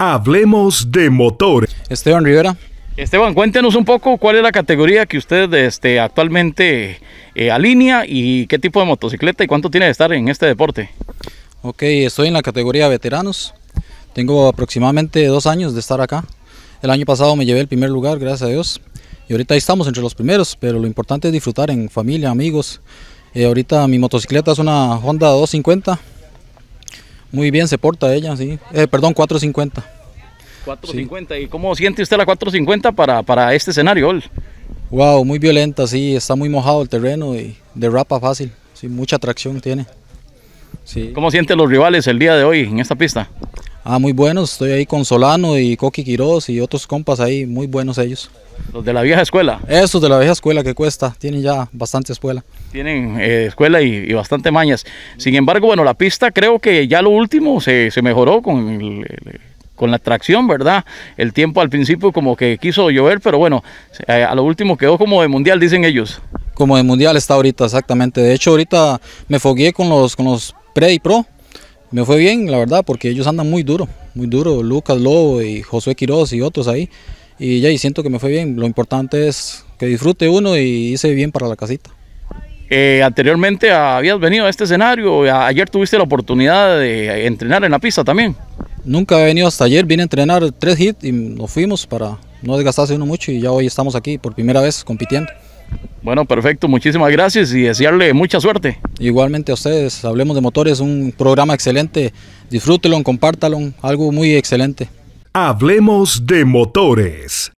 Hablemos de motores. Esteban Rivera. Esteban, cuéntenos un poco cuál es la categoría que usted este, actualmente eh, alinea y qué tipo de motocicleta y cuánto tiene de estar en este deporte. Ok, estoy en la categoría veteranos. Tengo aproximadamente dos años de estar acá. El año pasado me llevé el primer lugar, gracias a Dios. Y ahorita ahí estamos entre los primeros, pero lo importante es disfrutar en familia, amigos. Eh, ahorita mi motocicleta es una Honda 250 muy bien, se porta ella, sí. Eh, perdón, 450. 450. ¿Y cómo siente usted la 450 para, para este escenario, Wow, muy violenta, sí. Está muy mojado el terreno y derrapa fácil. Sí, mucha tracción tiene. Sí. ¿Cómo sienten los rivales el día de hoy en esta pista? Ah, muy buenos, estoy ahí con Solano y Coqui Quiroz y otros compas ahí, muy buenos ellos. ¿Los de la vieja escuela? Esos de la vieja escuela que cuesta, tienen ya bastante escuela. Tienen eh, escuela y, bastante mañas. Sin embargo, bueno, la pista creo que ya lo último se, mejoró con con la tracción, ¿verdad? El tiempo al principio como que quiso llover, pero bueno, eh, a lo último quedó como de mundial, dicen ellos. Como de mundial está ahorita, exactamente. De hecho, ahorita me fogueé con los, con los pre y pro me fue bien, la verdad, porque ellos andan muy duro, muy duro, Lucas Lobo y Josué Quiroz y otros ahí. Y ya, y siento que me fue bien. Lo importante es que disfrute uno y hice bien para la casita. Eh, anteriormente habías venido a este escenario, ayer tuviste la oportunidad de entrenar en la pista también. Nunca he venido hasta ayer, vine a entrenar tres hits y nos fuimos para no desgastarse uno mucho y ya hoy estamos aquí por primera vez compitiendo. Bueno, perfecto, muchísimas gracias y desearle mucha suerte. Igualmente a ustedes, Hablemos de Motores, un programa excelente, Disfrútenlo, compártalo, algo muy excelente. Hablemos de Motores.